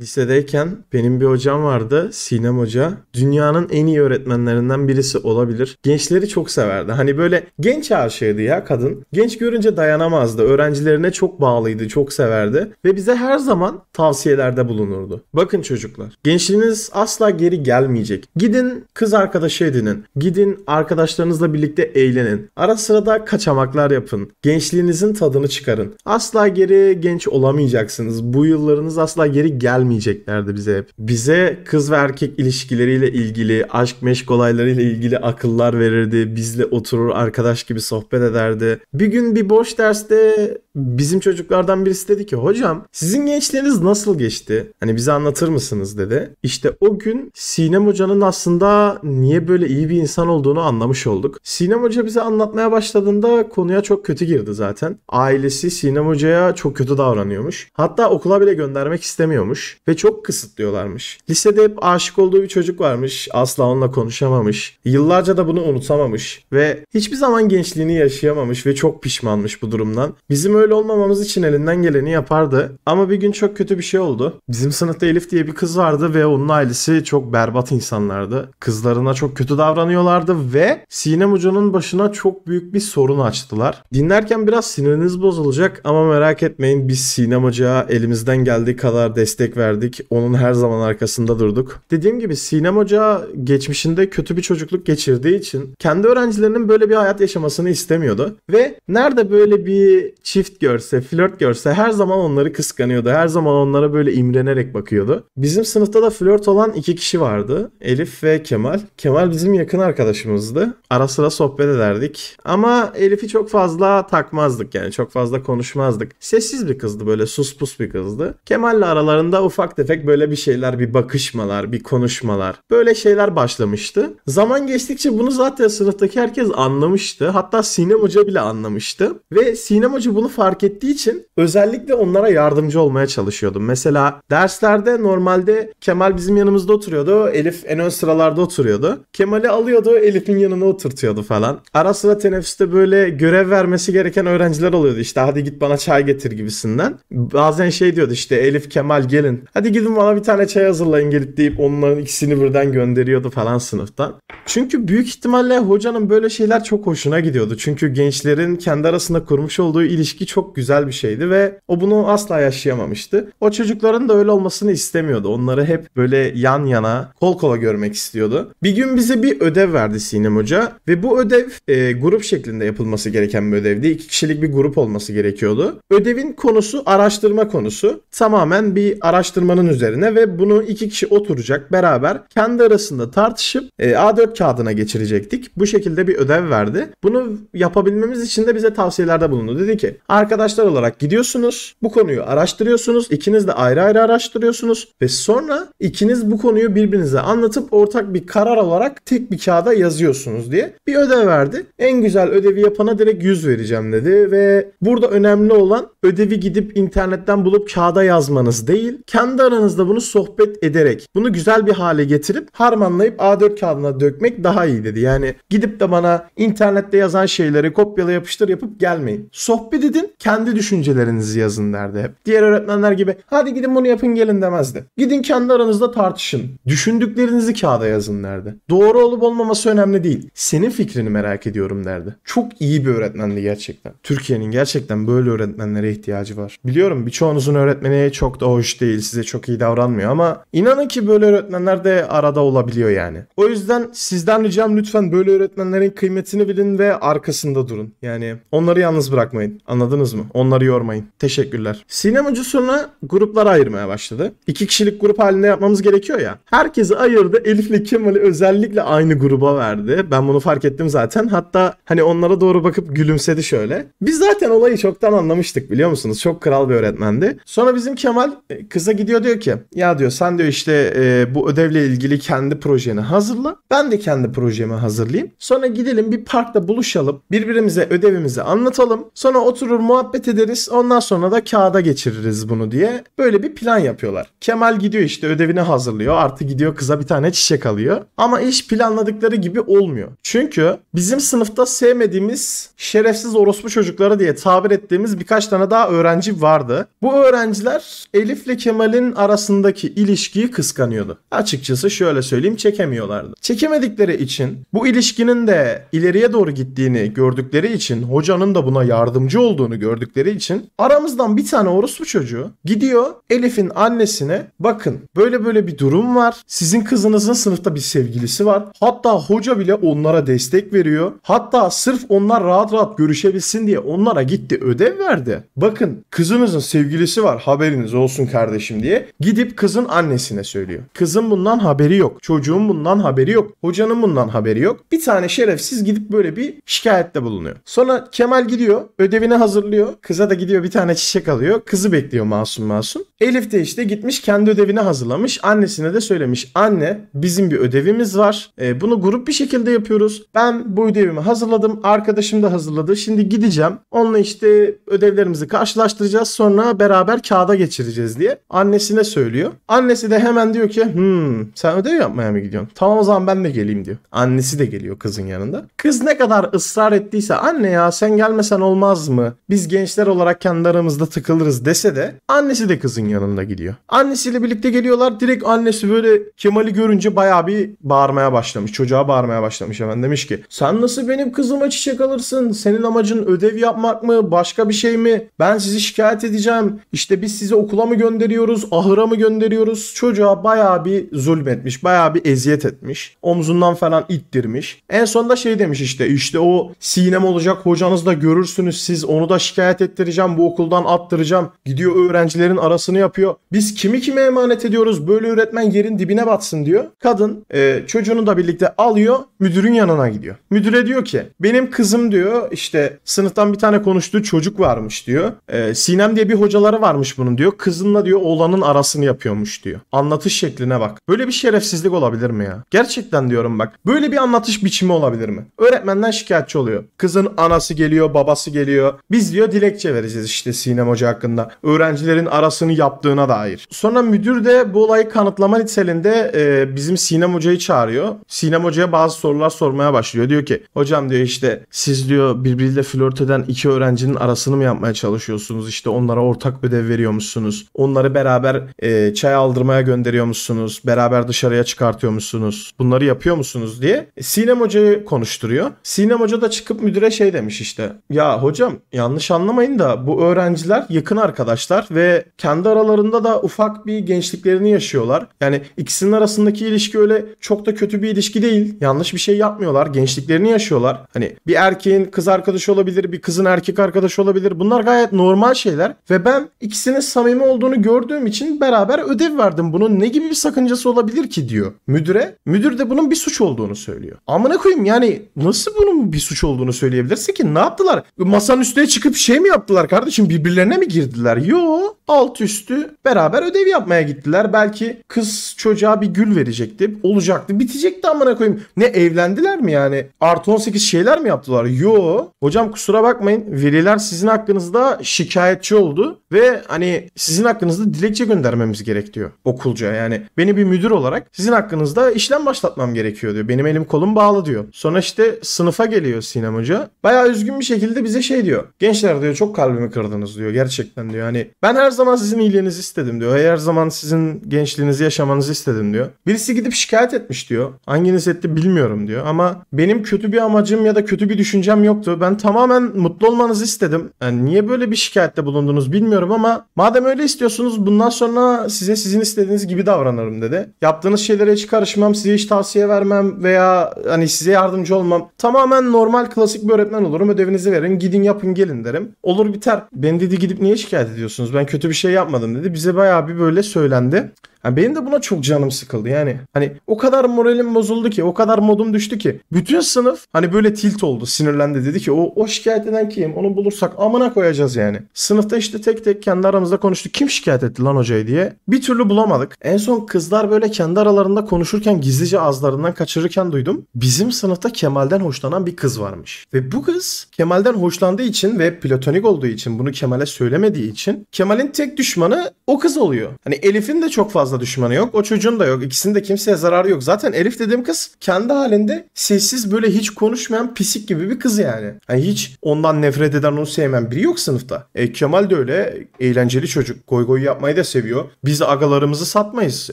Lisedeyken benim bir hocam vardı Sinem Hoca. Dünyanın en iyi öğretmenlerinden birisi olabilir. Gençleri çok severdi. Hani böyle genç aşığıydı ya kadın. Genç görünce dayanamazdı. Öğrencilerine çok bağlıydı, çok severdi. Ve bize her zaman tavsiyelerde bulunurdu. Bakın çocuklar, gençliğiniz asla geri gelmeyecek. Gidin kız arkadaşı edinin. Gidin arkadaşlarınızla birlikte eğlenin. Ara sırada kaçamaklar yapın. Gençliğinizin tadını çıkarın. Asla geri genç olamayacaksınız. Bu yıllarınız asla geri gelmeyecek vermeyeceklerdi bize hep. Bize kız ve erkek ilişkileriyle ilgili, aşk meşk olaylarıyla ilgili akıllar verirdi. Bizle oturur arkadaş gibi sohbet ederdi. Bir gün bir boş derste bizim çocuklardan birisi dedi ki hocam sizin gençliğiniz nasıl geçti? Hani bize anlatır mısınız dedi. İşte o gün Sinem Hoca'nın aslında niye böyle iyi bir insan olduğunu anlamış olduk. Sinem Hoca bize anlatmaya başladığında konuya çok kötü girdi zaten. Ailesi Sinem Hoca'ya çok kötü davranıyormuş. Hatta okula bile göndermek istemiyormuş ve çok kısıtlıyorlarmış. Lisede hep aşık olduğu bir çocuk varmış. Asla onunla konuşamamış. Yıllarca da bunu unutamamış ve hiçbir zaman gençliğini yaşayamamış ve çok pişmanmış bu durumdan. Bizim öyle olmamamız için elinden geleni yapardı. Ama bir gün çok kötü bir şey oldu. Bizim sınıfta Elif diye bir kız vardı ve onun ailesi çok berbat insanlardı. Kızlarına çok kötü davranıyorlardı ve Sinem Hoca'nın başına çok büyük bir sorun açtılar. Dinlerken biraz siniriniz bozulacak ama merak etmeyin biz Sinem Hoca'ya elimizden geldiği kadar destek verdik. Onun her zaman arkasında durduk. Dediğim gibi Sinem Hoca geçmişinde kötü bir çocukluk geçirdiği için kendi öğrencilerinin böyle bir hayat yaşamasını istemiyordu. Ve nerede böyle bir çift görse, flört görse her zaman onları kıskanıyordu. Her zaman onlara böyle imrenerek bakıyordu. Bizim sınıfta da flört olan iki kişi vardı. Elif ve Kemal. Kemal bizim yakın arkadaşımızdı. Ara sıra sohbet ederdik. Ama Elif'i çok fazla takmazdık yani. Çok fazla konuşmazdık. Sessiz bir kızdı böyle sus pus bir kızdı. Kemal'le aralarında o ufak tefek böyle bir şeyler, bir bakışmalar, bir konuşmalar. Böyle şeyler başlamıştı. Zaman geçtikçe bunu zaten sınıftaki herkes anlamıştı. Hatta Sinem Hoca bile anlamıştı. Ve Sinem Hoca bunu fark ettiği için özellikle onlara yardımcı olmaya çalışıyordum. Mesela derslerde normalde Kemal bizim yanımızda oturuyordu. Elif en ön sıralarda oturuyordu. Kemal'i alıyordu, Elif'in yanına oturtuyordu falan. Ara sıra teneffüste böyle görev vermesi gereken öğrenciler oluyordu. İşte hadi git bana çay getir gibisinden. Bazen şey diyordu işte Elif, Kemal gelin Hadi gidin bana bir tane çay hazırlayın gelip deyip onların ikisini birden gönderiyordu falan sınıftan. Çünkü büyük ihtimalle hocanın böyle şeyler çok hoşuna gidiyordu. Çünkü gençlerin kendi arasında kurmuş olduğu ilişki çok güzel bir şeydi ve o bunu asla yaşayamamıştı. O çocukların da öyle olmasını istemiyordu. Onları hep böyle yan yana, kol kola görmek istiyordu. Bir gün bize bir ödev verdi Sinem Hoca ve bu ödev e, grup şeklinde yapılması gereken bir ödevdi. İki kişilik bir grup olması gerekiyordu. Ödevin konusu araştırma konusu. Tamamen bir araştırma araştırmanın üzerine ve bunu iki kişi oturacak beraber kendi arasında tartışıp e, A4 kağıdına geçirecektik. Bu şekilde bir ödev verdi. Bunu yapabilmemiz için de bize tavsiyelerde bulundu. Dedi ki arkadaşlar olarak gidiyorsunuz bu konuyu araştırıyorsunuz. ikiniz de ayrı ayrı araştırıyorsunuz ve sonra ikiniz bu konuyu birbirinize anlatıp ortak bir karar olarak tek bir kağıda yazıyorsunuz diye bir ödev verdi. En güzel ödevi yapana direkt 100 vereceğim dedi ve burada önemli olan ödevi gidip internetten bulup kağıda yazmanız değil. Kendi kendi aranızda bunu sohbet ederek bunu güzel bir hale getirip harmanlayıp A4 kağıdına dökmek daha iyi dedi. Yani gidip de bana internette yazan şeyleri kopyala yapıştır yapıp gelmeyin. Sohbet edin kendi düşüncelerinizi yazın derdi hep. Diğer öğretmenler gibi hadi gidin bunu yapın gelin demezdi. Gidin kendi aranızda tartışın. Düşündüklerinizi kağıda yazın derdi. Doğru olup olmaması önemli değil. Senin fikrini merak ediyorum derdi. Çok iyi bir öğretmendi gerçekten. Türkiye'nin gerçekten böyle öğretmenlere ihtiyacı var. Biliyorum birçoğunuzun öğretmeni çok da hoş değil size çok iyi davranmıyor ama inanın ki böyle öğretmenler de arada olabiliyor yani. O yüzden sizden ricam lütfen böyle öğretmenlerin kıymetini bilin ve arkasında durun. Yani onları yalnız bırakmayın. Anladınız mı? Onları yormayın. Teşekkürler. Sinemacı sonra gruplara ayırmaya başladı. İki kişilik grup halinde yapmamız gerekiyor ya. Herkesi ayırdı. Elif'le Kemal'i özellikle aynı gruba verdi. Ben bunu fark ettim zaten. Hatta hani onlara doğru bakıp gülümsedi şöyle. Biz zaten olayı çoktan anlamıştık biliyor musunuz? Çok kral bir öğretmendi. Sonra bizim Kemal e, kıza gidiyor diyor ki ya diyor sen diyor işte e, bu ödevle ilgili kendi projeni hazırla. Ben de kendi projemi hazırlayayım. Sonra gidelim bir parkta buluşalım. Birbirimize ödevimizi anlatalım. Sonra oturur muhabbet ederiz. Ondan sonra da kağıda geçiririz bunu diye böyle bir plan yapıyorlar. Kemal gidiyor işte ödevini hazırlıyor. Artı gidiyor kıza bir tane çiçek alıyor. Ama iş planladıkları gibi olmuyor. Çünkü bizim sınıfta sevmediğimiz şerefsiz orospu çocukları diye tabir ettiğimiz birkaç tane daha öğrenci vardı. Bu öğrenciler Elif'le Kemal Kemal'in arasındaki ilişkiyi kıskanıyordu. Açıkçası şöyle söyleyeyim çekemiyorlardı. Çekemedikleri için bu ilişkinin de ileriye doğru gittiğini gördükleri için hocanın da buna yardımcı olduğunu gördükleri için aramızdan bir tane orospu çocuğu gidiyor Elif'in annesine bakın böyle böyle bir durum var. Sizin kızınızın sınıfta bir sevgilisi var. Hatta hoca bile onlara destek veriyor. Hatta sırf onlar rahat rahat görüşebilsin diye onlara gitti ödev verdi. Bakın kızınızın sevgilisi var haberiniz olsun kardeşim yapmışım diye gidip kızın annesine söylüyor. Kızın bundan haberi yok. Çocuğun bundan haberi yok. Hocanın bundan haberi yok. Bir tane şerefsiz gidip böyle bir şikayette bulunuyor. Sonra Kemal gidiyor. Ödevini hazırlıyor. Kıza da gidiyor bir tane çiçek alıyor. Kızı bekliyor masum masum. Elif de işte gitmiş kendi ödevini hazırlamış. Annesine de söylemiş. Anne bizim bir ödevimiz var. E, bunu grup bir şekilde yapıyoruz. Ben bu ödevimi hazırladım. Arkadaşım da hazırladı. Şimdi gideceğim. Onunla işte ödevlerimizi karşılaştıracağız. Sonra beraber kağıda geçireceğiz diye annesine söylüyor. Annesi de hemen diyor ki hmm sen ödev yapmaya mı gidiyorsun? Tamam o zaman ben de geleyim diyor. Annesi de geliyor kızın yanında. Kız ne kadar ısrar ettiyse anne ya sen gelmesen olmaz mı? Biz gençler olarak kendi aramızda tıkılırız dese de annesi de kızın yanında gidiyor. Annesiyle birlikte geliyorlar. Direkt annesi böyle Kemal'i görünce baya bir bağırmaya başlamış. Çocuğa bağırmaya başlamış hemen. Demiş ki sen nasıl benim kızıma çiçek alırsın? Senin amacın ödev yapmak mı? Başka bir şey mi? Ben sizi şikayet edeceğim. İşte biz sizi okula mı gönderiyoruz? gönderiyoruz, ahıra mı gönderiyoruz? Çocuğa bayağı bir zulmetmiş, bayağı bir eziyet etmiş. Omzundan falan ittirmiş. En sonunda şey demiş işte, işte o sinem olacak hocanız da görürsünüz siz onu da şikayet ettireceğim, bu okuldan attıracağım. Gidiyor öğrencilerin arasını yapıyor. Biz kimi kime emanet ediyoruz? Böyle öğretmen yerin dibine batsın diyor. Kadın e, çocuğunu da birlikte alıyor, müdürün yanına gidiyor. Müdüre diyor ki, benim kızım diyor işte sınıftan bir tane konuştuğu çocuk varmış diyor. E, sinem diye bir hocaları varmış bunun diyor. Kızınla diyor oğlan olanın arasını yapıyormuş diyor. Anlatış şekline bak. Böyle bir şerefsizlik olabilir mi ya? Gerçekten diyorum bak. Böyle bir anlatış biçimi olabilir mi? Öğretmenden şikayetçi oluyor. Kızın anası geliyor, babası geliyor. Biz diyor dilekçe vereceğiz işte Sinem Hoca hakkında. Öğrencilerin arasını yaptığına dair. Sonra müdür de bu olayı kanıtlama nitselinde e, bizim Sinem Hoca'yı çağırıyor. Sinem Hoca'ya bazı sorular sormaya başlıyor. Diyor ki hocam diyor işte siz diyor birbiriyle flört eden iki öğrencinin arasını mı yapmaya çalışıyorsunuz? İşte onlara ortak ödev veriyormuşsunuz. Onları beraber beraber e, çay aldırmaya gönderiyor musunuz? Beraber dışarıya çıkartıyor musunuz? Bunları yapıyor musunuz diye e, Sinem Hoca'yı konuşturuyor. Sinem Hoca da çıkıp müdüre şey demiş işte. Ya hocam yanlış anlamayın da bu öğrenciler yakın arkadaşlar ve kendi aralarında da ufak bir gençliklerini yaşıyorlar. Yani ikisinin arasındaki ilişki öyle çok da kötü bir ilişki değil. Yanlış bir şey yapmıyorlar. Gençliklerini yaşıyorlar. Hani bir erkeğin kız arkadaşı olabilir, bir kızın erkek arkadaşı olabilir. Bunlar gayet normal şeyler ve ben ikisinin samimi olduğunu gördüğüm ödevim için beraber ödev verdim. Bunun ne gibi bir sakıncası olabilir ki diyor müdüre. Müdür de bunun bir suç olduğunu söylüyor. Amına koyayım yani nasıl bunun bir suç olduğunu söyleyebilirsin ki? Ne yaptılar? Masanın üstüne çıkıp şey mi yaptılar kardeşim? Birbirlerine mi girdiler? Yo alt üstü beraber ödev yapmaya gittiler. Belki kız çocuğa bir gül verecekti. Olacaktı. Bitecekti amına koyayım. Ne evlendiler mi yani? Artı 18 şeyler mi yaptılar? Yo. Hocam kusura bakmayın. Veliler sizin hakkınızda şikayetçi oldu ve hani sizin hakkınızda dile şikayetçi göndermemiz gerek diyor okulca yani. Beni bir müdür olarak sizin hakkınızda işlem başlatmam gerekiyor diyor. Benim elim kolum bağlı diyor. Sonra işte sınıfa geliyor Sinem Hoca. Bayağı üzgün bir şekilde bize şey diyor. Gençler diyor çok kalbimi kırdınız diyor gerçekten diyor. Hani ben her zaman sizin iyiliğinizi istedim diyor. Her zaman sizin gençliğinizi yaşamanızı istedim diyor. Birisi gidip şikayet etmiş diyor. Hanginiz etti bilmiyorum diyor ama benim kötü bir amacım ya da kötü bir düşüncem yoktu. Ben tamamen mutlu olmanızı istedim. Yani niye böyle bir şikayette bulundunuz bilmiyorum ama madem öyle istiyorsunuz bunu bundan sonra size sizin istediğiniz gibi davranırım dedi. Yaptığınız şeylere hiç karışmam, size hiç tavsiye vermem veya hani size yardımcı olmam. Tamamen normal klasik bir öğretmen olurum. Ödevinizi verin, gidin yapın gelin derim. Olur biter. Ben dedi gidip niye şikayet ediyorsunuz? Ben kötü bir şey yapmadım dedi. Bize bayağı bir böyle söylendi. Yani benim de buna çok canım sıkıldı yani. Hani o kadar moralim bozuldu ki, o kadar modum düştü ki. Bütün sınıf hani böyle tilt oldu, sinirlendi. Dedi ki o, o şikayet eden kim? Onu bulursak amına koyacağız yani. Sınıfta işte tek tek kendi aramızda konuştuk. Kim şikayet etti lan hocayı diye. Bir türlü bulamadık. En son kızlar böyle kendi aralarında konuşurken gizlice ağızlarından kaçırırken duydum. Bizim sınıfta Kemal'den hoşlanan bir kız varmış. Ve bu kız Kemal'den hoşlandığı için ve platonik olduğu için bunu Kemal'e söylemediği için Kemal'in tek düşmanı o kız oluyor. Hani Elif'in de çok fazla fazla düşmanı yok. O çocuğun da yok. İkisinin de kimseye zararı yok. Zaten Elif dediğim kız kendi halinde sessiz böyle hiç konuşmayan pisik gibi bir kız yani. yani hiç ondan nefret eden onu sevmeyen biri yok sınıfta. E, Kemal de öyle eğlenceli çocuk. Goy goy yapmayı da seviyor. Biz agalarımızı satmayız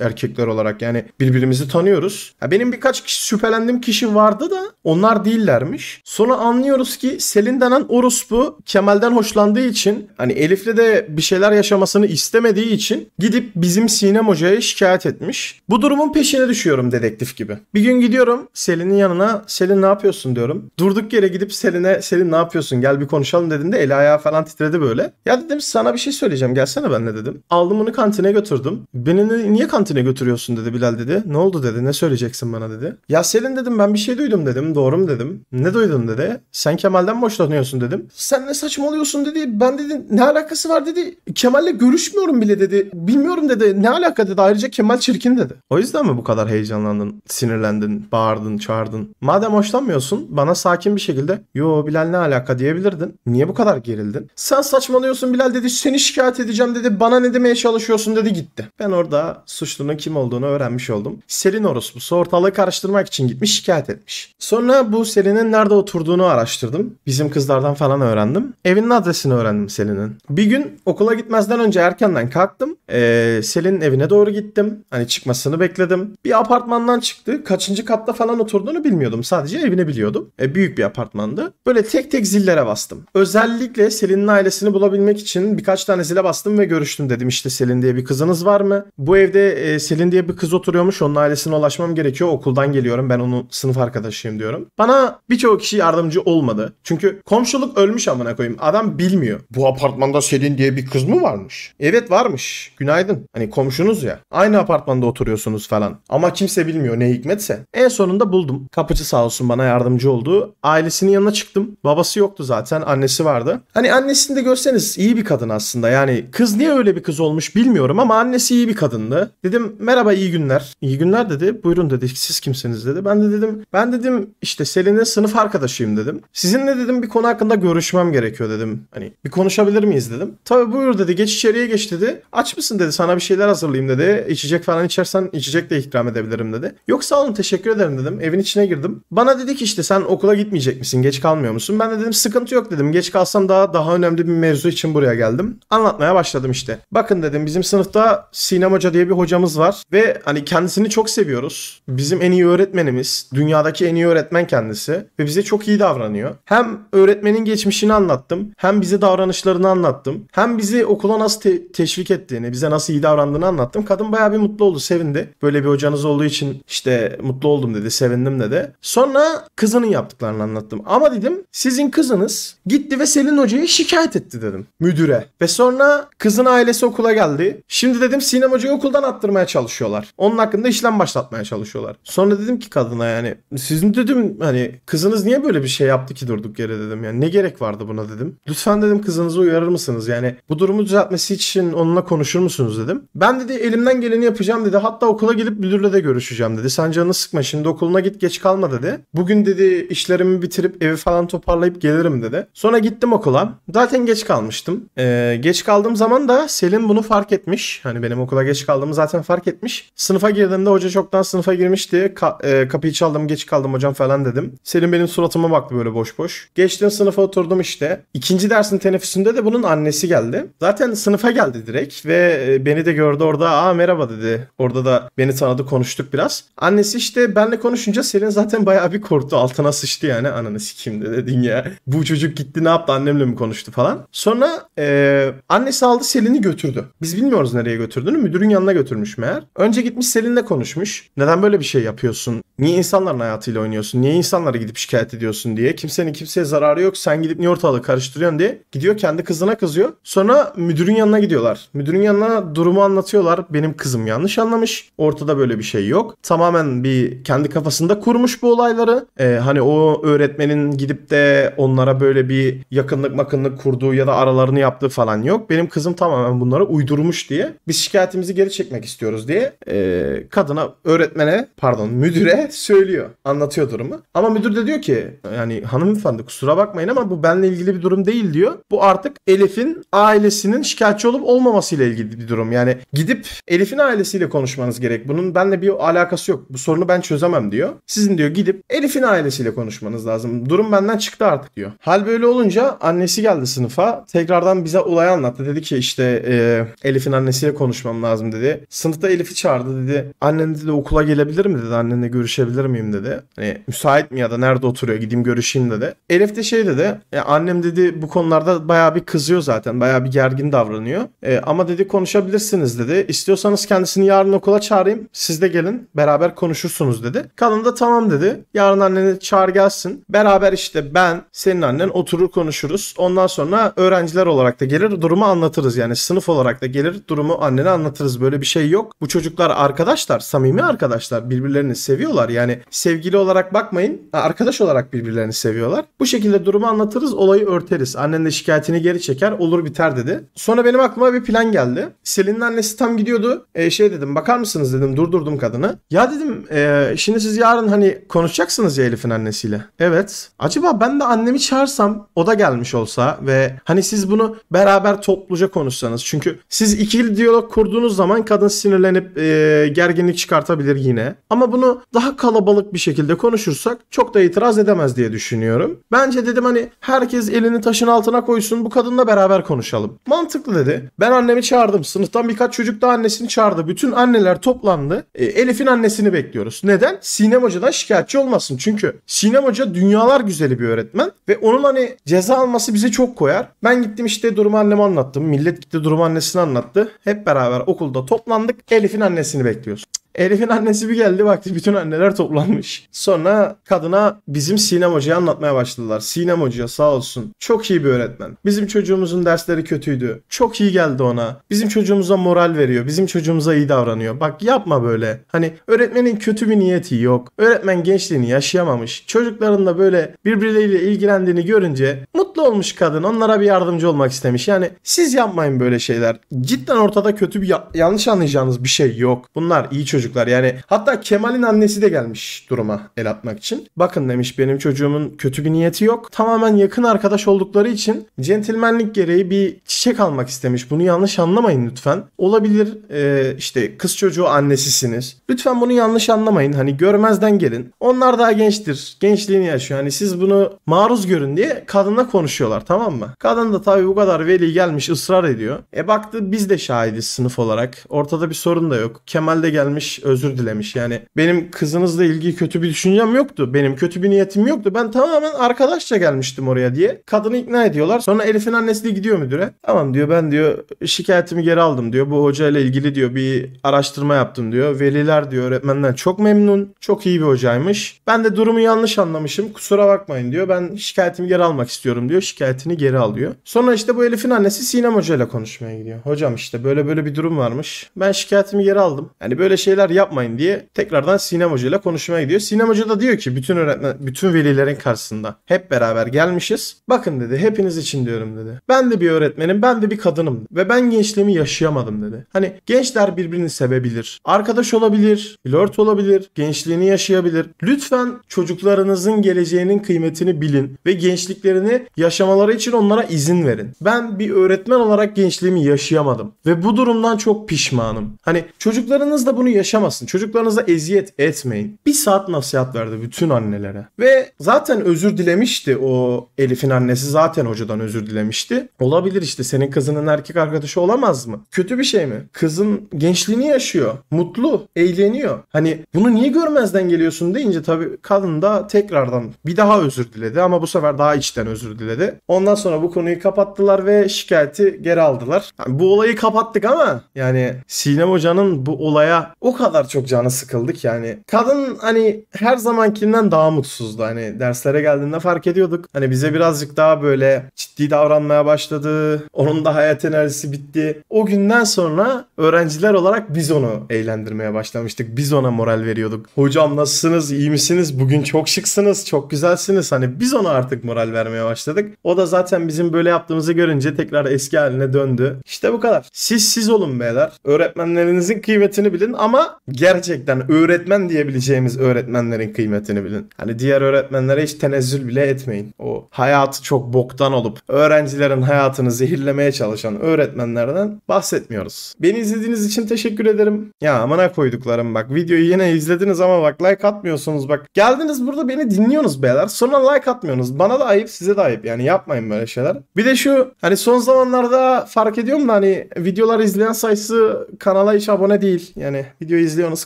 erkekler olarak. Yani birbirimizi tanıyoruz. Ya benim birkaç kişi, şüphelendiğim kişi vardı da onlar değillermiş. Sonra anlıyoruz ki Selin denen orospu Kemal'den hoşlandığı için hani Elif'le de bir şeyler yaşamasını istemediği için gidip bizim Sinem Hoca hocaya şikayet etmiş. Bu durumun peşine düşüyorum dedektif gibi. Bir gün gidiyorum Selin'in yanına. Selin ne yapıyorsun diyorum. Durduk yere gidip Selin'e Selin ne yapıyorsun gel bir konuşalım dediğinde eli ayağı falan titredi böyle. Ya dedim sana bir şey söyleyeceğim gelsene benimle dedim. Aldım onu kantine götürdüm. Beni niye kantine götürüyorsun dedi Bilal dedi. Ne oldu dedi ne söyleyeceksin bana dedi. Ya Selin dedim ben bir şey duydum dedim. Doğru mu dedim. Ne duydun dedi. Sen Kemal'den boşlanıyorsun dedim. Sen ne saçmalıyorsun dedi. Ben dedim ne alakası var dedi. Kemal'le görüşmüyorum bile dedi. Bilmiyorum dedi. Ne alaka dedi de ayrıca Kemal çirkin dedi. O yüzden mi bu kadar heyecanlandın, sinirlendin, bağırdın, çağırdın? Madem hoşlanmıyorsun bana sakin bir şekilde yo Bilal ne alaka diyebilirdin. Niye bu kadar gerildin? Sen saçmalıyorsun Bilal dedi seni şikayet edeceğim dedi bana ne demeye çalışıyorsun dedi gitti. Ben orada suçlunun kim olduğunu öğrenmiş oldum. Selin orospusu ortalığı karıştırmak için gitmiş şikayet etmiş. Sonra bu Selin'in nerede oturduğunu araştırdım. Bizim kızlardan falan öğrendim. Evinin adresini öğrendim Selin'in. Bir gün okula gitmezden önce erkenden kalktım. Ee, Selin'in evine doğru doğru gittim. Hani çıkmasını bekledim. Bir apartmandan çıktı. Kaçıncı katta falan oturduğunu bilmiyordum. Sadece evini biliyordum. E, büyük bir apartmandı. Böyle tek tek zillere bastım. Özellikle Selin'in ailesini bulabilmek için birkaç tane zile bastım ve görüştüm dedim. İşte Selin diye bir kızınız var mı? Bu evde e, Selin diye bir kız oturuyormuş. Onun ailesine ulaşmam gerekiyor. Okuldan geliyorum. Ben onun sınıf arkadaşıyım diyorum. Bana birçok kişi yardımcı olmadı. Çünkü komşuluk ölmüş amına koyayım. Adam bilmiyor. Bu apartmanda Selin diye bir kız mı varmış? Evet varmış. Günaydın. Hani komşunuz ya. Aynı apartmanda oturuyorsunuz falan. Ama kimse bilmiyor ne hikmetse. En sonunda buldum. Kapıcı sağ olsun bana yardımcı oldu. Ailesinin yanına çıktım. Babası yoktu zaten. Annesi vardı. Hani annesini de görseniz iyi bir kadın aslında. Yani kız niye öyle bir kız olmuş bilmiyorum ama annesi iyi bir kadındı. Dedim merhaba iyi günler. İyi günler dedi. Buyurun dedi. Siz kimsiniz dedi. Ben de dedim ben dedim işte Selin'in sınıf arkadaşıyım dedim. Sizinle dedim bir konu hakkında görüşmem gerekiyor dedim. Hani bir konuşabilir miyiz dedim. Tabii buyur dedi. Geç içeriye geç dedi. Aç mısın dedi. Sana bir şeyler hazırlayayım dedi dedi. Ee, içecek falan içersen içecek de ikram edebilirim dedi. Yok sağ olun teşekkür ederim dedim. Evin içine girdim. Bana dedi ki işte sen okula gitmeyecek misin? Geç kalmıyor musun? Ben de dedim sıkıntı yok dedim. Geç kalsam daha daha önemli bir mevzu için buraya geldim. Anlatmaya başladım işte. Bakın dedim bizim sınıfta Sinem Hoca diye bir hocamız var ve hani kendisini çok seviyoruz. Bizim en iyi öğretmenimiz. Dünyadaki en iyi öğretmen kendisi ve bize çok iyi davranıyor. Hem öğretmenin geçmişini anlattım. Hem bize davranışlarını anlattım. Hem bizi okula nasıl te- teşvik ettiğini, bize nasıl iyi davrandığını anlattım kadın baya bir mutlu oldu, sevindi. Böyle bir hocanız olduğu için işte mutlu oldum dedi, sevindim dedi. Sonra kızının yaptıklarını anlattım. Ama dedim sizin kızınız gitti ve Selin hocayı şikayet etti dedim müdüre. Ve sonra kızın ailesi okula geldi. Şimdi dedim Sinem hocayı okuldan attırmaya çalışıyorlar. Onun hakkında işlem başlatmaya çalışıyorlar. Sonra dedim ki kadına yani sizin dedim hani kızınız niye böyle bir şey yaptı ki durduk yere dedim. Yani ne gerek vardı buna dedim. Lütfen dedim kızınızı uyarır mısınız? Yani bu durumu düzeltmesi için onunla konuşur musunuz dedim. Ben dedi elim elimden geleni yapacağım dedi. Hatta okula gidip müdürle de görüşeceğim dedi. Sen canını sıkma şimdi okuluna git geç kalma dedi. Bugün dedi işlerimi bitirip evi falan toparlayıp gelirim dedi. Sonra gittim okula. Zaten geç kalmıştım. Ee, geç kaldığım zaman da Selin bunu fark etmiş. Hani benim okula geç kaldığımı zaten fark etmiş. Sınıfa girdiğimde hoca çoktan sınıfa girmişti. Ka- e, kapıyı çaldım geç kaldım hocam falan dedim. Selin benim suratıma baktı böyle boş boş. Geçtim sınıfa oturdum işte. İkinci dersin teneffüsünde de bunun annesi geldi. Zaten sınıfa geldi direkt ve e, beni de gördü orada. Aa aa merhaba dedi. Orada da beni tanıdı konuştuk biraz. Annesi işte benle konuşunca Selin zaten bayağı bir korktu. Altına sıçtı yani. Ananı sikeyim dedin ya. Bu çocuk gitti ne yaptı annemle mi konuştu falan. Sonra e, annesi aldı Selin'i götürdü. Biz bilmiyoruz nereye götürdüğünü. Müdürün yanına götürmüş meğer. Önce gitmiş Selin'le konuşmuş. Neden böyle bir şey yapıyorsun? Niye insanların hayatıyla oynuyorsun? Niye insanlara gidip şikayet ediyorsun diye. Kimsenin kimseye zararı yok. Sen gidip niye ortalığı karıştırıyorsun diye. Gidiyor kendi kızına kızıyor. Sonra müdürün yanına gidiyorlar. Müdürün yanına durumu anlatıyorlar benim kızım yanlış anlamış. Ortada böyle bir şey yok. Tamamen bir kendi kafasında kurmuş bu olayları. Ee, hani o öğretmenin gidip de onlara böyle bir yakınlık makınlık kurduğu ya da aralarını yaptığı falan yok. Benim kızım tamamen bunları uydurmuş diye biz şikayetimizi geri çekmek istiyoruz diye e, kadına öğretmene pardon müdüre söylüyor. Anlatıyor durumu. Ama müdür de diyor ki yani hanımefendi kusura bakmayın ama bu benle ilgili bir durum değil diyor. Bu artık Elif'in ailesinin şikayetçi olup olmamasıyla ilgili bir durum. Yani gidip Elif'in ailesiyle konuşmanız gerek. Bunun benle bir alakası yok. Bu sorunu ben çözemem diyor. Sizin diyor gidip Elif'in ailesiyle konuşmanız lazım. Durum benden çıktı artık diyor. Hal böyle olunca annesi geldi sınıfa. Tekrardan bize olayı anlattı. Dedi ki işte e, Elif'in annesiyle konuşmam lazım dedi. Sınıfta Elif'i çağırdı dedi. Annen dedi okula gelebilir mi dedi. Annenle görüşebilir miyim dedi. Hani müsait mi ya da nerede oturuyor gideyim görüşeyim dedi. Elif de şey dedi. Ya e, annem dedi bu konularda bayağı bir kızıyor zaten. Bayağı bir gergin davranıyor. E, ama dedi konuşabilirsiniz dedi. İstiyor istiyorsanız kendisini yarın okula çağırayım. Siz de gelin beraber konuşursunuz dedi. Kadın da tamam dedi. Yarın anneni çağır gelsin. Beraber işte ben senin annen oturur konuşuruz. Ondan sonra öğrenciler olarak da gelir durumu anlatırız. Yani sınıf olarak da gelir durumu annene anlatırız. Böyle bir şey yok. Bu çocuklar arkadaşlar samimi arkadaşlar birbirlerini seviyorlar. Yani sevgili olarak bakmayın arkadaş olarak birbirlerini seviyorlar. Bu şekilde durumu anlatırız olayı örteriz. Annen de şikayetini geri çeker olur biter dedi. Sonra benim aklıma bir plan geldi. Selin'in annesi tam gidiyordu durdu. E, şey dedim bakar mısınız dedim durdurdum kadını. Ya dedim e, şimdi siz yarın hani konuşacaksınız ya Elif'in annesiyle. Evet. Acaba ben de annemi çağırsam o da gelmiş olsa ve hani siz bunu beraber topluca konuşsanız. Çünkü siz ikili diyalog kurduğunuz zaman kadın sinirlenip e, gerginlik çıkartabilir yine. Ama bunu daha kalabalık bir şekilde konuşursak çok da itiraz edemez diye düşünüyorum. Bence şey dedim hani herkes elini taşın altına koysun bu kadınla beraber konuşalım. Mantıklı dedi. Ben annemi çağırdım. Sınıftan birkaç çocuk da annesi annesini çağırdı. Bütün anneler toplandı. E, Elif'in annesini bekliyoruz. Neden? Sinem şikayetçi olmasın. Çünkü Sinem dünyalar güzeli bir öğretmen ve onun hani ceza alması bize çok koyar. Ben gittim işte durumu anneme anlattım. Millet gitti durumu annesine anlattı. Hep beraber okulda toplandık. Elif'in annesini bekliyoruz. Elif'in annesi bir geldi baktı bütün anneler toplanmış. Sonra kadına bizim Sinem anlatmaya başladılar. Sinem sağ olsun çok iyi bir öğretmen. Bizim çocuğumuzun dersleri kötüydü. Çok iyi geldi ona. Bizim çocuğumuza moral veriyor. Bizim çocuğumuza iyi davranıyor. Bak yapma böyle. Hani öğretmenin kötü bir niyeti yok. Öğretmen gençliğini yaşayamamış. Çocukların da böyle birbirleriyle ilgilendiğini görünce mutlu olmuş kadın. Onlara bir yardımcı olmak istemiş. Yani siz yapmayın böyle şeyler. Cidden ortada kötü bir yanlış anlayacağınız bir şey yok. Bunlar iyi çocuk çocuklar yani. Hatta Kemal'in annesi de gelmiş duruma el atmak için. Bakın demiş benim çocuğumun kötü bir niyeti yok. Tamamen yakın arkadaş oldukları için centilmenlik gereği bir çiçek almak istemiş. Bunu yanlış anlamayın lütfen. Olabilir e, işte kız çocuğu annesisiniz. Lütfen bunu yanlış anlamayın. Hani görmezden gelin. Onlar daha gençtir. Gençliğini yaşıyor. Hani siz bunu maruz görün diye kadınla konuşuyorlar tamam mı? Kadın da tabii bu kadar veli gelmiş ısrar ediyor. E baktı biz de şahidiz sınıf olarak. Ortada bir sorun da yok. Kemal de gelmiş özür dilemiş. Yani benim kızınızla ilgili kötü bir düşüncem yoktu. Benim kötü bir niyetim yoktu. Ben tamamen arkadaşça gelmiştim oraya diye. Kadını ikna ediyorlar. Sonra Elif'in annesi de gidiyor müdüre. Tamam diyor ben diyor şikayetimi geri aldım diyor. Bu hoca ile ilgili diyor bir araştırma yaptım diyor. Veliler diyor öğretmenden çok memnun. Çok iyi bir hocaymış. Ben de durumu yanlış anlamışım. Kusura bakmayın diyor. Ben şikayetimi geri almak istiyorum diyor. Şikayetini geri alıyor. Sonra işte bu Elif'in annesi Sinem Hoca ile konuşmaya gidiyor. Hocam işte böyle böyle bir durum varmış. Ben şikayetimi geri aldım. Yani böyle şeyler şeyler yapmayın diye tekrardan Sinem Hoca ile konuşmaya gidiyor. Sinem Hoca da diyor ki bütün öğretmen, bütün velilerin karşısında hep beraber gelmişiz. Bakın dedi hepiniz için diyorum dedi. Ben de bir öğretmenim, ben de bir kadınım ve ben gençliğimi yaşayamadım dedi. Hani gençler birbirini sevebilir. Arkadaş olabilir, flört olabilir, gençliğini yaşayabilir. Lütfen çocuklarınızın geleceğinin kıymetini bilin ve gençliklerini yaşamaları için onlara izin verin. Ben bir öğretmen olarak gençliğimi yaşayamadım ve bu durumdan çok pişmanım. Hani çocuklarınız da bunu yaşayamadı yaşamasın. Çocuklarınıza eziyet etmeyin. Bir saat nasihat verdi bütün annelere. Ve zaten özür dilemişti o Elif'in annesi zaten hocadan özür dilemişti. Olabilir işte senin kızının erkek arkadaşı olamaz mı? Kötü bir şey mi? Kızın gençliğini yaşıyor. Mutlu, eğleniyor. Hani bunu niye görmezden geliyorsun deyince tabii kadın da tekrardan bir daha özür diledi ama bu sefer daha içten özür diledi. Ondan sonra bu konuyu kapattılar ve şikayeti geri aldılar. Yani bu olayı kapattık ama yani Sinem Hoca'nın bu olaya o kadar çok canı sıkıldık yani. Kadın hani her zamankinden daha mutsuzdu. Hani derslere geldiğinde fark ediyorduk. Hani bize birazcık daha böyle ciddi davranmaya başladı. Onun da hayat enerjisi bitti. O günden sonra öğrenciler olarak biz onu eğlendirmeye başlamıştık. Biz ona moral veriyorduk. Hocam nasılsınız? İyi misiniz? Bugün çok şıksınız. Çok güzelsiniz. Hani biz ona artık moral vermeye başladık. O da zaten bizim böyle yaptığımızı görünce tekrar eski haline döndü. İşte bu kadar. Siz siz olun beyler. Öğretmenlerinizin kıymetini bilin ama gerçekten öğretmen diyebileceğimiz öğretmenlerin kıymetini bilin. Hani diğer öğretmenlere hiç tenezzül bile etmeyin. O hayatı çok boktan olup öğrencilerin hayatını zehirlemeye çalışan öğretmenlerden bahsetmiyoruz. Beni izlediğiniz için teşekkür ederim. Ya amına koyduklarım bak videoyu yine izlediniz ama bak like atmıyorsunuz bak. Geldiniz burada beni dinliyorsunuz beyler. Sonra like atmıyorsunuz. Bana da ayıp size de ayıp. Yani yapmayın böyle şeyler. Bir de şu hani son zamanlarda fark ediyorum da hani videolar izleyen sayısı kanala hiç abone değil. Yani video videoyu izliyorsanız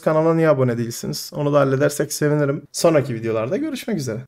kanala niye abone değilsiniz? Onu da halledersek sevinirim. Sonraki videolarda görüşmek üzere.